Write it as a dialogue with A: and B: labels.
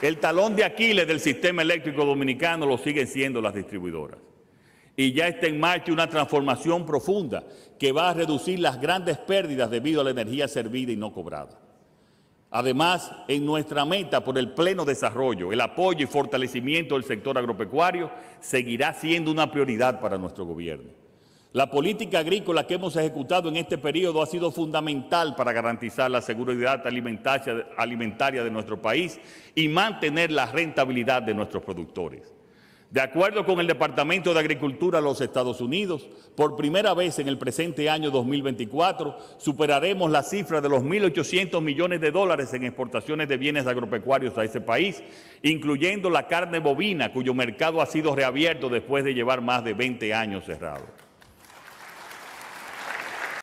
A: El talón de Aquiles del sistema eléctrico dominicano lo siguen siendo las distribuidoras. Y ya está en marcha una transformación profunda que va a reducir las grandes pérdidas debido a la energía servida y no cobrada. Además, en nuestra meta por el pleno desarrollo, el apoyo y fortalecimiento del sector agropecuario seguirá siendo una prioridad para nuestro gobierno. La política agrícola que hemos ejecutado en este periodo ha sido fundamental para garantizar la seguridad alimentaria de nuestro país y mantener la rentabilidad de nuestros productores. De acuerdo con el Departamento de Agricultura de los Estados Unidos, por primera vez en el presente año 2024 superaremos la cifra de los 1.800 millones de dólares en exportaciones de bienes agropecuarios a ese país, incluyendo la carne bovina, cuyo mercado ha sido reabierto después de llevar más de 20 años cerrado.